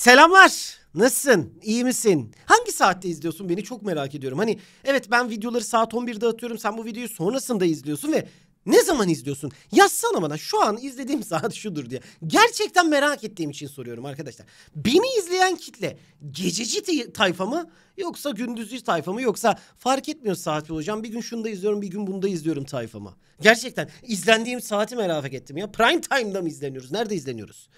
Selamlar. Nasılsın? İyi misin? Hangi saatte izliyorsun beni çok merak ediyorum. Hani evet ben videoları saat 11'de atıyorum. Sen bu videoyu sonrasında izliyorsun ve ne zaman izliyorsun? Yazsana bana şu an izlediğim saat şudur diye. Gerçekten merak ettiğim için soruyorum arkadaşlar. Beni izleyen kitle gececi tayfa mı yoksa gündüzcü tayfa mı yoksa fark etmiyor saat hocam bir gün şunu da izliyorum bir gün bunu da izliyorum tayfa mı? Gerçekten izlendiğim saati merak ettim ya. Prime time'da mı izleniyoruz? Nerede izleniyoruz?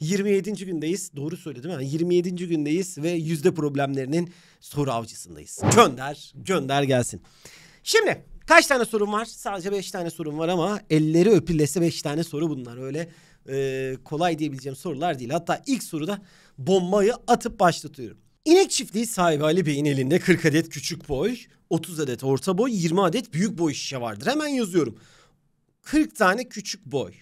27. gündeyiz. Doğru söyledim ama 27. gündeyiz ve yüzde problemlerinin soru avcısındayız. Gönder, gönder gelsin. Şimdi kaç tane sorum var? Sadece 5 tane sorum var ama elleri öpülese 5 tane soru bunlar. Öyle e, kolay diyebileceğim sorular değil. Hatta ilk soruda bombayı atıp başlatıyorum. İnek çiftliği sahibi Ali Bey'in elinde 40 adet küçük boy, 30 adet orta boy, 20 adet büyük boy şişe vardır. Hemen yazıyorum. 40 tane küçük boy,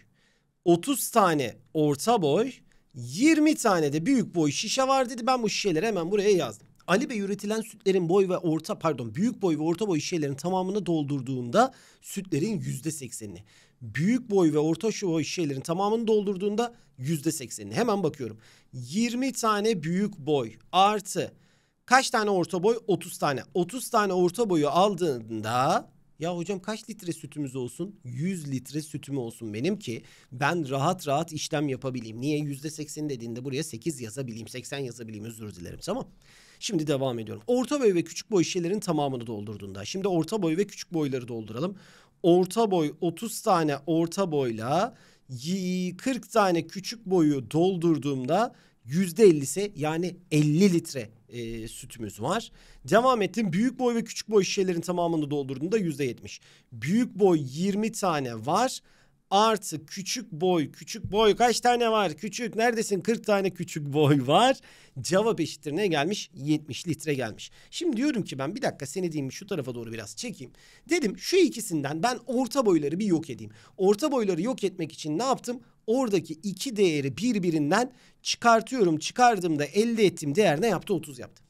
30 tane orta boy, 20 tane de büyük boy şişe var dedi. Ben bu şişeleri hemen buraya yazdım. Ali Bey üretilen sütlerin boy ve orta pardon büyük boy ve orta boy şişelerin tamamını doldurduğunda sütlerin yüzde seksenini. Büyük boy ve orta boy şişelerin tamamını doldurduğunda yüzde seksenini. Hemen bakıyorum. 20 tane büyük boy artı kaç tane orta boy? 30 tane. 30 tane orta boyu aldığında ya hocam kaç litre sütümüz olsun? 100 litre sütüm olsun benim ki ben rahat rahat işlem yapabileyim. Niye? yüzde %80 dediğinde buraya 8 yazabileyim, 80 yazabileyim özür dilerim. Tamam. Şimdi devam ediyorum. Orta boy ve küçük boy şeylerin tamamını doldurduğunda. Şimdi orta boy ve küçük boyları dolduralım. Orta boy 30 tane orta boyla 40 tane küçük boyu doldurduğumda %50'si yani 50 litre e, sütümüz var. Devam ettim. Büyük boy ve küçük boy şişelerin tamamını doldurduğunda %70. Büyük boy 20 tane var. Artı küçük boy, küçük boy kaç tane var? Küçük neredesin? 40 tane küçük boy var. Cevap eşittir ne gelmiş? 70 litre gelmiş. Şimdi diyorum ki ben bir dakika seni diyeyim şu tarafa doğru biraz çekeyim. Dedim şu ikisinden ben orta boyları bir yok edeyim. Orta boyları yok etmek için ne yaptım? oradaki iki değeri birbirinden çıkartıyorum. Çıkardığımda elde ettiğim değer ne yaptı? 30 yaptı.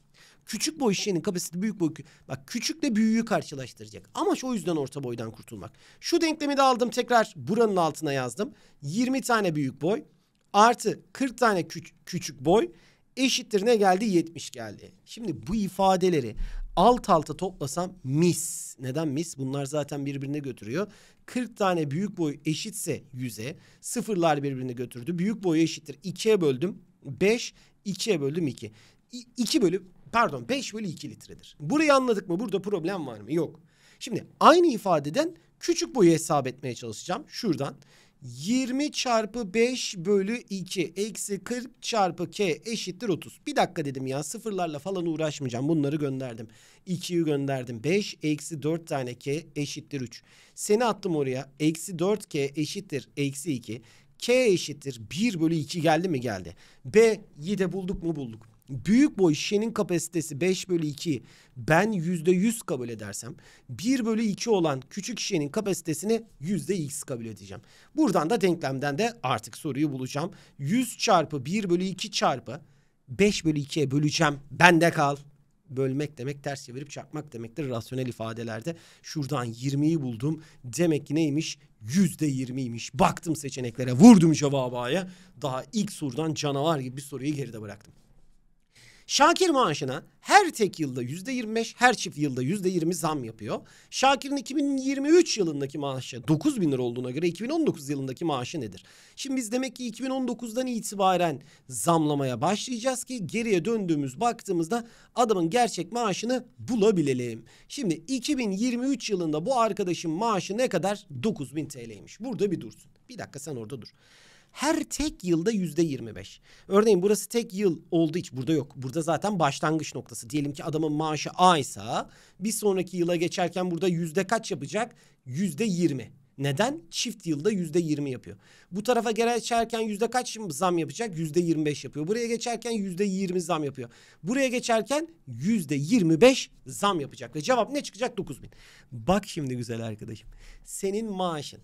Küçük boy şişenin kapasitesi büyük boy. Bak küçükle büyüğü karşılaştıracak. Amaç o yüzden orta boydan kurtulmak. Şu denklemi de aldım tekrar buranın altına yazdım. 20 tane büyük boy artı 40 tane küç küçük boy eşittir ne geldi? 70 geldi. Şimdi bu ifadeleri alt alta toplasam mis. Neden mis? Bunlar zaten birbirine götürüyor. 40 tane büyük boy eşitse 100'e. Sıfırlar birbirini götürdü. Büyük boy eşittir. 2'ye böldüm 5. 2'ye böldüm 2. 2 bölü pardon 5 bölü 2 litredir. Burayı anladık mı? Burada problem var mı? Yok. Şimdi aynı ifadeden küçük boyu hesap etmeye çalışacağım. Şuradan. 20 çarpı 5 bölü 2 eksi 40 çarpı k eşittir 30. Bir dakika dedim ya sıfırlarla falan uğraşmayacağım. Bunları gönderdim. 2'yi gönderdim. 5 eksi 4 tane k eşittir 3. Seni attım oraya. Eksi 4 k eşittir eksi 2. k eşittir 1 bölü 2 geldi mi geldi. B'yi de bulduk mu bulduk. Büyük boy şişenin kapasitesi 5 bölü 2 ben %100 kabul edersem 1 bölü 2 olan küçük şişenin kapasitesini %x kabul edeceğim. Buradan da denklemden de artık soruyu bulacağım. 100 çarpı 1 bölü 2 çarpı 5 bölü 2'ye böleceğim. Bende kal. Bölmek demek ters çevirip çarpmak demektir rasyonel ifadelerde. Şuradan 20'yi buldum. Demek ki neymiş? %20'ymiş. Baktım seçeneklere vurdum cevabı Daha ilk sorudan canavar gibi bir soruyu geride bıraktım. Şakir maaşına her tek yılda yüzde yirmi her çift yılda yüzde yirmi zam yapıyor. Şakir'in 2023 yılındaki maaşı 9 bin lira olduğuna göre 2019 yılındaki maaşı nedir? Şimdi biz demek ki 2019'dan itibaren zamlamaya başlayacağız ki geriye döndüğümüz baktığımızda adamın gerçek maaşını bulabilelim. Şimdi 2023 yılında bu arkadaşın maaşı ne kadar? 9 bin TL'ymiş. Burada bir dursun. Bir dakika sen orada dur her tek yılda yüzde 25. Örneğin burası tek yıl olduğu için burada yok. Burada zaten başlangıç noktası. Diyelim ki adamın maaşı A ise bir sonraki yıla geçerken burada yüzde kaç yapacak? Yüzde 20. Neden? Çift yılda yüzde yirmi yapıyor. Bu tarafa geçerken yüzde kaç zam yapacak? Yüzde yirmi beş yapıyor. Buraya geçerken yüzde yirmi zam yapıyor. Buraya geçerken yüzde yirmi beş zam yapacak. Ve cevap ne çıkacak? Dokuz bin. Bak şimdi güzel arkadaşım. Senin maaşın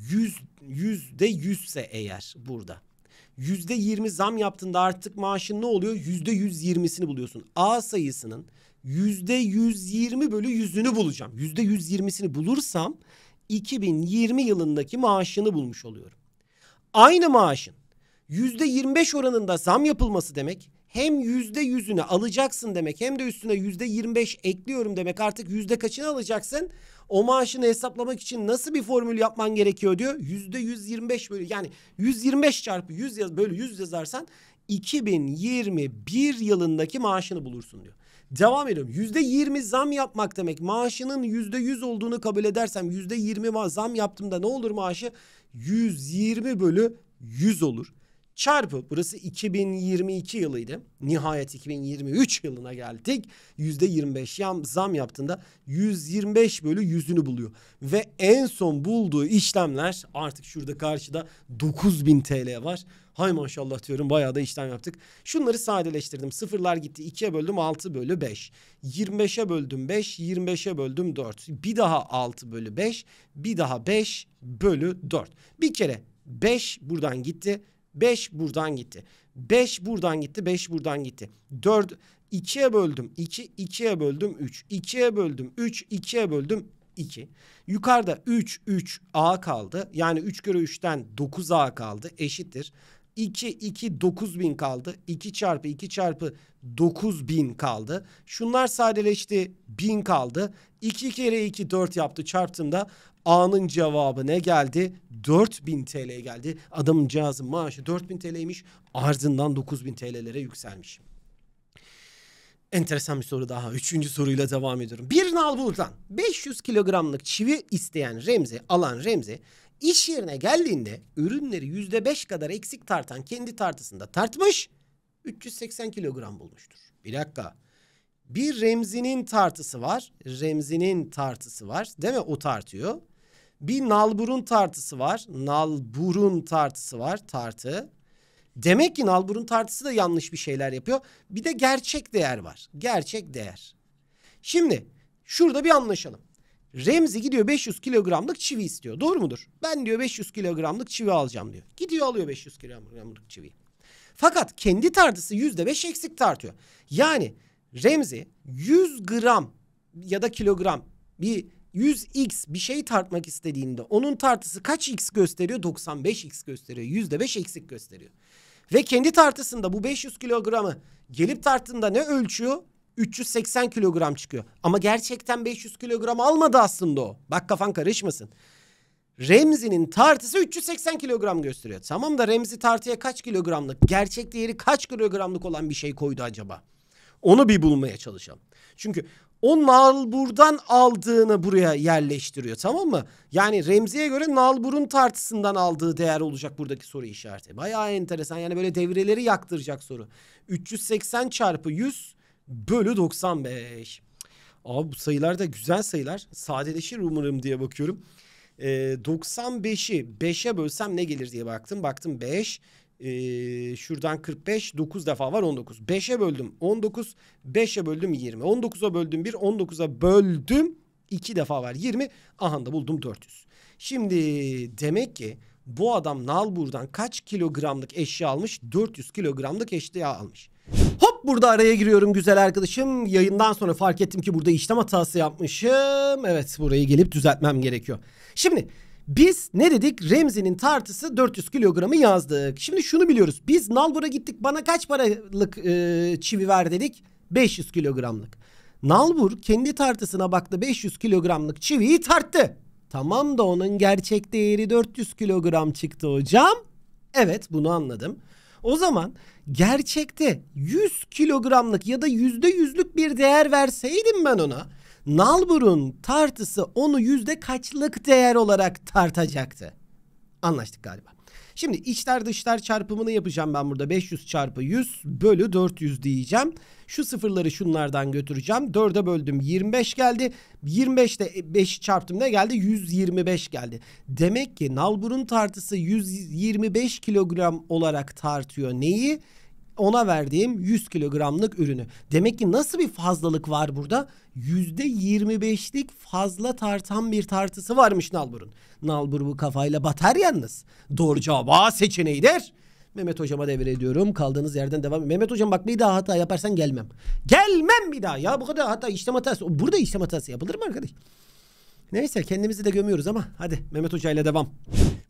yüz, yüzde yüzse eğer burada. Yüzde yirmi zam yaptığında artık maaşın ne oluyor? Yüzde yüz yirmisini buluyorsun. A sayısının yüzde yüz yirmi bölü yüzünü bulacağım. Yüzde yüz yirmisini bulursam 2020 yılındaki maaşını bulmuş oluyorum. Aynı maaşın yüzde yirmi beş oranında zam yapılması demek hem yüzde yüzünü alacaksın demek hem de üstüne yüzde yirmi beş ekliyorum demek artık yüzde kaçını alacaksın? O maaşını hesaplamak için nasıl bir formül yapman gerekiyor diyor. Yüzde yüz yirmi beş bölü yani yüz yirmi beş çarpı yüz yaz, bölü yüz yazarsan 2021 yılındaki maaşını bulursun diyor. Devam ediyorum. Yüzde yirmi zam yapmak demek. Maaşının yüzde yüz olduğunu kabul edersem yüzde yirmi zam yaptığımda ne olur maaşı? 120 bölü 100 olur çarpı burası 2022 yılıydı. Nihayet 2023 yılına geldik. %25 zam yaptığında 125 bölü 100'ünü buluyor. Ve en son bulduğu işlemler artık şurada karşıda 9000 TL var. Hay maşallah diyorum bayağı da işlem yaptık. Şunları sadeleştirdim. Sıfırlar gitti. 2'ye böldüm 6 bölü 5. 25'e böldüm 5. 25'e böldüm 4. Bir daha 6 bölü 5. Bir daha 5 bölü 4. Bir kere 5 buradan gitti. 5 buradan gitti. 5 buradan gitti. 5 buradan gitti. 4 2'ye böldüm 2, 2'ye böldüm 3, 2'ye böldüm 3, 2'ye böldüm 2. Yukarıda 3, 3, A kaldı. Yani 3 kere 3'ten 9A kaldı. Eşittir. 2, 2, 9 bin kaldı. 2 çarpı 2 çarpı 9 bin kaldı. Şunlar sadeleşti 1000 kaldı. 2 kere 2 4 yaptı çarptığımda A'nın cevabı ne geldi? 4000 TL geldi. Adamın cihazın maaşı 4000 TL'ymiş. Ardından 9000 TL'lere yükselmiş. Enteresan bir soru daha. Üçüncü soruyla devam ediyorum. Bir nalburdan 500 kilogramlık çivi isteyen Remzi, alan Remzi İş yerine geldiğinde ürünleri yüzde beş kadar eksik tartan kendi tartısında tartmış 380 kilogram bulmuştur. Bir dakika. Bir Remzi'nin tartısı var. Remzi'nin tartısı var. Değil mi? O tartıyor. Bir Nalbur'un tartısı var. Nalbur'un tartısı var. Tartı. Demek ki Nalbur'un tartısı da yanlış bir şeyler yapıyor. Bir de gerçek değer var. Gerçek değer. Şimdi şurada bir anlaşalım. Remzi gidiyor 500 kilogramlık çivi istiyor. Doğru mudur? Ben diyor 500 kilogramlık çivi alacağım diyor. Gidiyor alıyor 500 kilogramlık çiviyi. Fakat kendi tartısı %5 eksik tartıyor. Yani Remzi 100 gram ya da kilogram bir 100x bir şey tartmak istediğinde onun tartısı kaç x gösteriyor? 95x gösteriyor. %5 eksik gösteriyor. Ve kendi tartısında bu 500 kilogramı gelip tarttığında ne ölçüyor? 380 kilogram çıkıyor. Ama gerçekten 500 kilogram almadı aslında o. Bak kafan karışmasın. Remzi'nin tartısı 380 kilogram gösteriyor. Tamam da Remzi tartıya kaç kilogramlık, gerçek değeri kaç kilogramlık olan bir şey koydu acaba? Onu bir bulmaya çalışalım. Çünkü o nalburdan aldığını buraya yerleştiriyor tamam mı? Yani Remzi'ye göre nalburun tartısından aldığı değer olacak buradaki soru işareti. Bayağı enteresan yani böyle devreleri yaktıracak soru. 380 çarpı 100 bölü 95. Abi bu sayılar da güzel sayılar. Sadeleşir umarım diye bakıyorum. E, 95'i 5'e bölsem ne gelir diye baktım. Baktım 5. E, ee, şuradan 45 9 defa var 19. 5'e böldüm 19. 5'e böldüm 20. 19'a böldüm 1. 19'a böldüm 2 defa var 20. Aha da buldum 400. Şimdi demek ki bu adam Nalbur'dan kaç kilogramlık eşya almış? 400 kilogramlık eşya almış. Hop burada araya giriyorum güzel arkadaşım. Yayından sonra fark ettim ki burada işlem hatası yapmışım. Evet burayı gelip düzeltmem gerekiyor. Şimdi biz ne dedik? Remzi'nin tartısı 400 kilogramı yazdık. Şimdi şunu biliyoruz. Biz Nalbur'a gittik bana kaç paralık e, çivi ver dedik? 500 kilogramlık. Nalbur kendi tartısına baktı 500 kilogramlık çiviyi tarttı. Tamam da onun gerçek değeri 400 kilogram çıktı hocam. Evet bunu anladım. O zaman gerçekte 100 kilogramlık ya da yüzde yüzlük bir değer verseydim ben ona Nalbur'un tartısı onu yüzde kaçlık değer olarak tartacaktı. Anlaştık galiba. Şimdi içler dışlar çarpımını yapacağım ben burada. 500 çarpı 100 bölü 400 diyeceğim. Şu sıfırları şunlardan götüreceğim. 4'e böldüm 25 geldi. 25 25'te 5 çarptım ne geldi? 125 geldi. Demek ki nalburun tartısı 125 kilogram olarak tartıyor neyi? ona verdiğim 100 kilogramlık ürünü. Demek ki nasıl bir fazlalık var burada? %25'lik fazla tartan bir tartısı varmış Nalbur'un. Nalbur bu kafayla batar yalnız. Doğru cevap A seçeneğidir. Mehmet hocama devrediyorum. Kaldığınız yerden devam. Mehmet hocam bak bir daha hata yaparsan gelmem. Gelmem bir daha. Ya bu kadar hata işlem hatası. Burada işlem hatası yapılır mı arkadaş? Neyse kendimizi de gömüyoruz ama hadi Mehmet Hoca ile devam.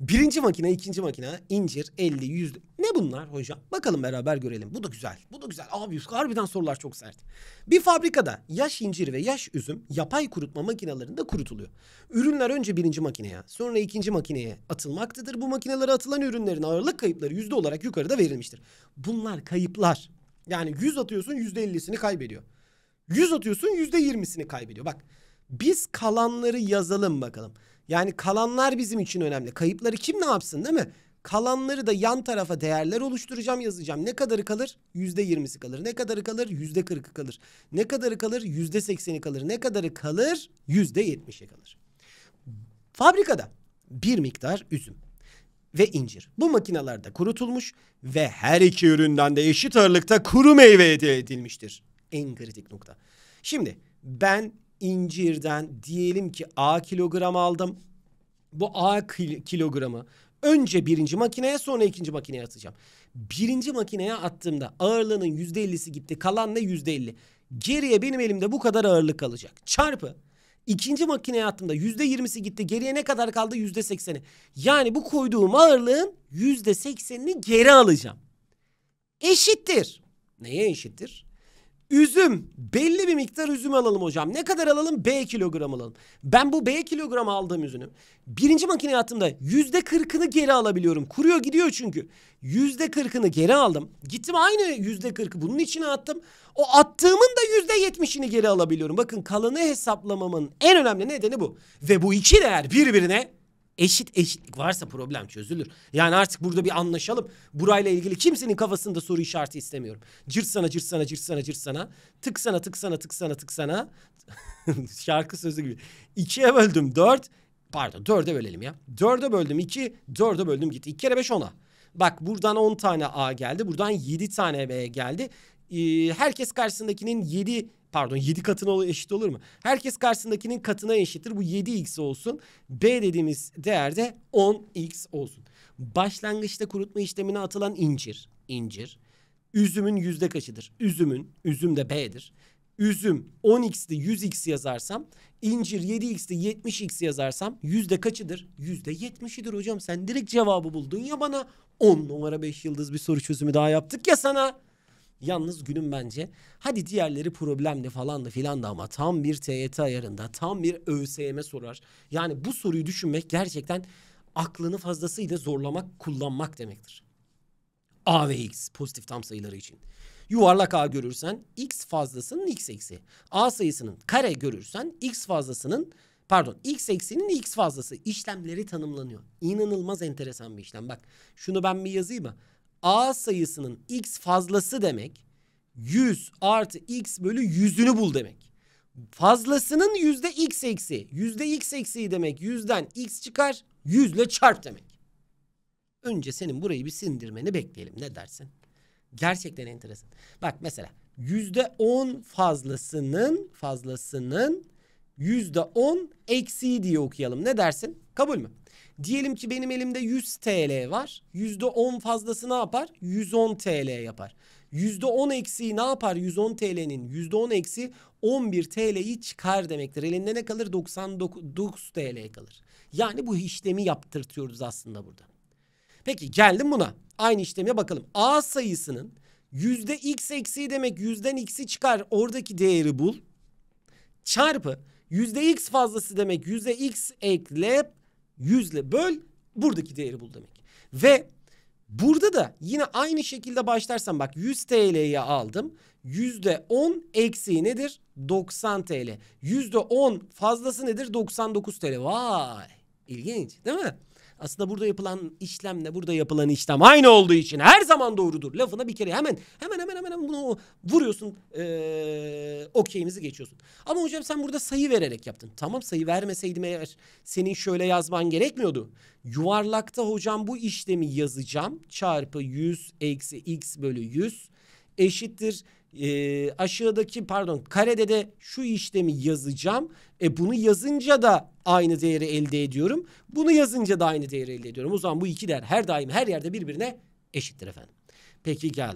Birinci makine, ikinci makine, incir, 50, 100. Ne bunlar hocam? Bakalım beraber görelim. Bu da güzel. Bu da güzel. Abi harbiden sorular çok sert. Bir fabrikada yaş incir ve yaş üzüm yapay kurutma makinelerinde kurutuluyor. Ürünler önce birinci makineye, sonra ikinci makineye atılmaktadır. Bu makinelere atılan ürünlerin ağırlık kayıpları yüzde olarak yukarıda verilmiştir. Bunlar kayıplar. Yani 100 atıyorsun %50'sini kaybediyor. 100 atıyorsun %20'sini kaybediyor. Bak biz kalanları yazalım bakalım. Yani kalanlar bizim için önemli. Kayıpları kim ne yapsın değil mi? Kalanları da yan tarafa değerler oluşturacağım yazacağım. Ne kadarı kalır? Yüzde yirmisi kalır. Ne kadarı kalır? Yüzde kırkı kalır. Ne kadarı kalır? Yüzde sekseni kalır. Ne kadarı kalır? Yüzde yetmişi kalır. Fabrikada bir miktar üzüm ve incir. Bu makinalarda kurutulmuş ve her iki üründen de eşit ağırlıkta kuru meyve elde edilmiştir. En kritik nokta. Şimdi ben incirden diyelim ki A kilogram aldım. Bu A kilogramı önce birinci makineye sonra ikinci makineye atacağım. Birinci makineye attığımda ağırlığının yüzde ellisi gitti. Kalan ne yüzde elli. Geriye benim elimde bu kadar ağırlık kalacak. Çarpı İkinci makineye attığımda yüzde yirmisi gitti. Geriye ne kadar kaldı? Yüzde sekseni. Yani bu koyduğum ağırlığın yüzde seksenini geri alacağım. Eşittir. Neye eşittir? Üzüm. Belli bir miktar üzüm alalım hocam. Ne kadar alalım? B kilogram alalım. Ben bu B kilogram aldığım üzümü birinci makine attığımda yüzde kırkını geri alabiliyorum. Kuruyor gidiyor çünkü. Yüzde kırkını geri aldım. Gittim aynı yüzde kırkı bunun içine attım. O attığımın da yüzde yetmişini geri alabiliyorum. Bakın kalanı hesaplamamın en önemli nedeni bu. Ve bu iki değer birbirine eşit eşitlik varsa problem çözülür. Yani artık burada bir anlaşalım. Burayla ilgili kimsenin kafasında soru işareti istemiyorum. Cırt sana cırt sana cırt sana cırt sana. Tık sana tık sana tık sana tık sana. Şarkı sözü gibi. İkiye böldüm dört. Pardon dörde bölelim ya. Dörde böldüm iki. Dörde böldüm gitti. İki kere beş ona. Bak buradan on tane A geldi. Buradan yedi tane B geldi. Ee, herkes karşısındakinin 7 pardon 7 katına eşit olur mu? Herkes karşısındakinin katına eşittir. Bu 7x olsun. B dediğimiz değer de 10x olsun. Başlangıçta kurutma işlemine atılan incir, incir. Üzümün yüzde kaçıdır? Üzümün, üzüm de B'dir. Üzüm 10x'de 100x yazarsam, incir 7x'de 70x yazarsam yüzde kaçıdır? Yüzde 70'idir hocam. Sen direkt cevabı buldun ya bana. 10 numara 5 yıldız bir soru çözümü daha yaptık ya sana. Yalnız günün bence hadi diğerleri problemli falan da filan da ama tam bir TYT ayarında tam bir ÖSYM sorar. Yani bu soruyu düşünmek gerçekten aklını fazlasıyla zorlamak kullanmak demektir. A ve X pozitif tam sayıları için. Yuvarlak A görürsen X fazlasının X eksi. A sayısının kare görürsen X fazlasının pardon x eksinin x fazlası işlemleri tanımlanıyor. İnanılmaz enteresan bir işlem. Bak şunu ben bir yazayım mı? A sayısının x fazlası demek 100 artı x bölü 100'ünü bul demek. Fazlasının yüzde x eksi. Yüzde x eksiği demek yüzden x çıkar yüzle çarp demek. Önce senin burayı bir sindirmeni bekleyelim ne dersin? Gerçekten enteresan. Bak mesela yüzde on fazlasının fazlasının yüzde on eksiği diye okuyalım. Ne dersin? Kabul mü? Diyelim ki benim elimde 100 TL var. %10 fazlası ne yapar? 110 TL yapar. %10 eksiği ne yapar? 110 TL'nin %10 eksi 11 TL'yi çıkar demektir. Elinde ne kalır? 99 TL kalır. Yani bu işlemi yaptırtıyoruz aslında burada. Peki geldim buna. Aynı işlemi bakalım. A sayısının yüzde x eksiği demek yüzden x'i çıkar. Oradaki değeri bul. Çarpı yüzde x fazlası demek yüzde x ekle yüzle böl buradaki değeri bul demek. Ve burada da yine aynı şekilde başlarsam bak 100 TL'ye aldım. yüzde %10 eksiği nedir? 90 TL. yüzde %10 fazlası nedir? 99 TL. Vay ilginç değil mi? Aslında burada yapılan işlemle burada yapılan işlem aynı olduğu için her zaman doğrudur. Lafına bir kere hemen hemen hemen hemen, bunu vuruyorsun. Ee, okeyimizi geçiyorsun. Ama hocam sen burada sayı vererek yaptın. Tamam sayı vermeseydim eğer senin şöyle yazman gerekmiyordu. Yuvarlakta hocam bu işlemi yazacağım. Çarpı 100 eksi x bölü 100 eşittir e, aşağıdaki pardon karede de şu işlemi yazacağım. E bunu yazınca da aynı değeri elde ediyorum. Bunu yazınca da aynı değeri elde ediyorum. O zaman bu iki değer her daim her yerde birbirine eşittir efendim. Peki gel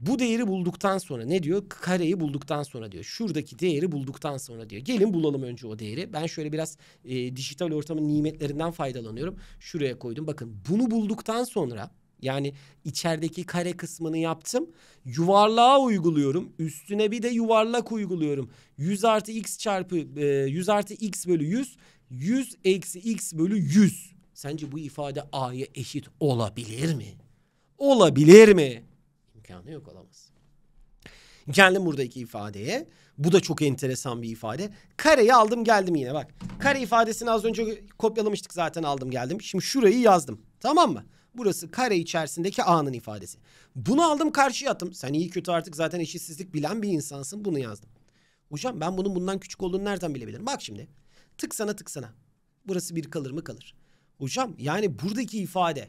Bu değeri bulduktan sonra ne diyor? Kareyi bulduktan sonra diyor. Şuradaki değeri bulduktan sonra diyor. Gelin bulalım önce o değeri. Ben şöyle biraz e, dijital ortamın nimetlerinden faydalanıyorum. Şuraya koydum. Bakın bunu bulduktan sonra yani içerideki kare kısmını yaptım. Yuvarlığa uyguluyorum. Üstüne bir de yuvarlak uyguluyorum. 100 artı x çarpı 100 e, artı x bölü 100. 100 eksi x bölü 100. Sence bu ifade a'ya eşit olabilir mi? Olabilir mi? İmkanı yok olamaz. Geldim buradaki ifadeye. Bu da çok enteresan bir ifade. Kareyi aldım geldim yine bak. Kare ifadesini az önce kopyalamıştık zaten aldım geldim. Şimdi şurayı yazdım. Tamam mı? Burası kare içerisindeki A'nın ifadesi. Bunu aldım karşıya attım. Sen iyi kötü artık zaten eşitsizlik bilen bir insansın bunu yazdım. Hocam ben bunun bundan küçük olduğunu nereden bilebilirim? Bak şimdi tık sana tık sana. Burası bir kalır mı kalır. Hocam yani buradaki ifade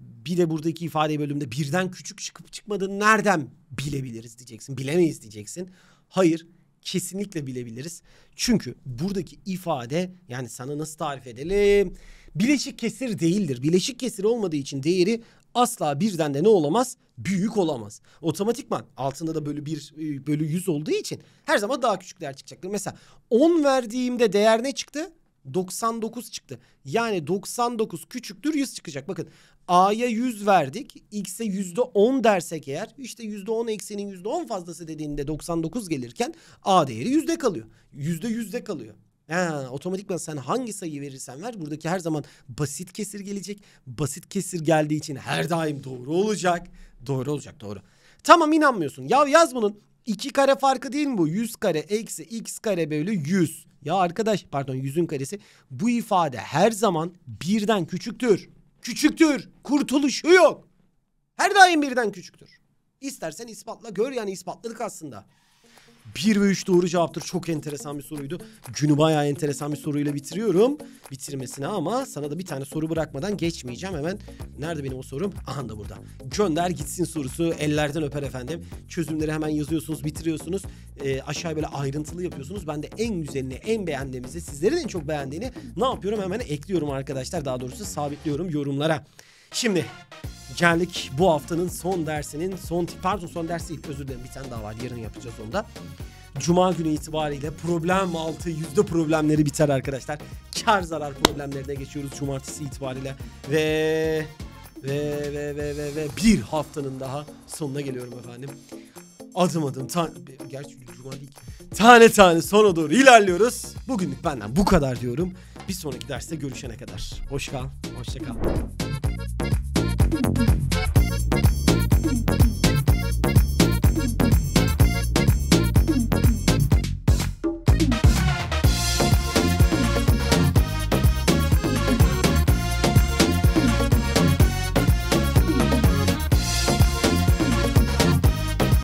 bir de buradaki ifade bölümde birden küçük çıkıp çıkmadığını nereden bilebiliriz diyeceksin. Bilemeyiz diyeceksin. Hayır kesinlikle bilebiliriz. Çünkü buradaki ifade yani sana nasıl tarif edelim? bileşik kesir değildir. Bileşik kesir olmadığı için değeri asla birden de ne olamaz? Büyük olamaz. Otomatikman altında da bölü bir e, bölü yüz olduğu için her zaman daha küçük değer çıkacaktır. Mesela 10 verdiğimde değer ne çıktı? 99 çıktı. Yani 99 küçüktür 100 çıkacak. Bakın A'ya 100 verdik. X'e %10 dersek eğer işte %10 eksenin %10 fazlası dediğinde 99 gelirken A değeri yüzde kalıyor. Yüzde yüzde kalıyor. Ha, otomatikman sen hangi sayıyı verirsen ver buradaki her zaman basit kesir gelecek. Basit kesir geldiği için her daim doğru olacak. Doğru olacak doğru. Tamam inanmıyorsun. Ya yaz bunun 2 kare farkı değil mi bu? 100 kare eksi x kare bölü 100. Ya arkadaş pardon 100'ün karesi. Bu ifade her zaman birden küçüktür. Küçüktür. Kurtuluşu yok. Her daim birden küçüktür. İstersen ispatla gör yani ispatladık aslında. 1 ve 3 doğru cevaptır. Çok enteresan bir soruydu. Günü bayağı enteresan bir soruyla bitiriyorum. Bitirmesine ama sana da bir tane soru bırakmadan geçmeyeceğim. Hemen nerede benim o sorum? Aha da burada. Gönder gitsin sorusu. Ellerden öper efendim. Çözümleri hemen yazıyorsunuz, bitiriyorsunuz. E, aşağıya böyle ayrıntılı yapıyorsunuz. Ben de en güzelini, en beğendiğimizi, sizlerin en çok beğendiğini ne yapıyorum? Hemen ekliyorum arkadaşlar. Daha doğrusu sabitliyorum yorumlara. Şimdi geldik bu haftanın son dersinin son pardon son dersi değil özür dilerim bir tane daha var yarın yapacağız onu da. Cuma günü itibariyle problem altı yüzde problemleri biter arkadaşlar. Kar zarar problemlerine geçiyoruz cumartesi itibariyle ve ve ve ve ve, ve bir haftanın daha sonuna geliyorum efendim. Adım adım tan gerçi cuma değil. Tane tane sona doğru ilerliyoruz. Bugünlük benden bu kadar diyorum. Bir sonraki derste görüşene kadar. Hoş kal, hoşça kal. Thank you.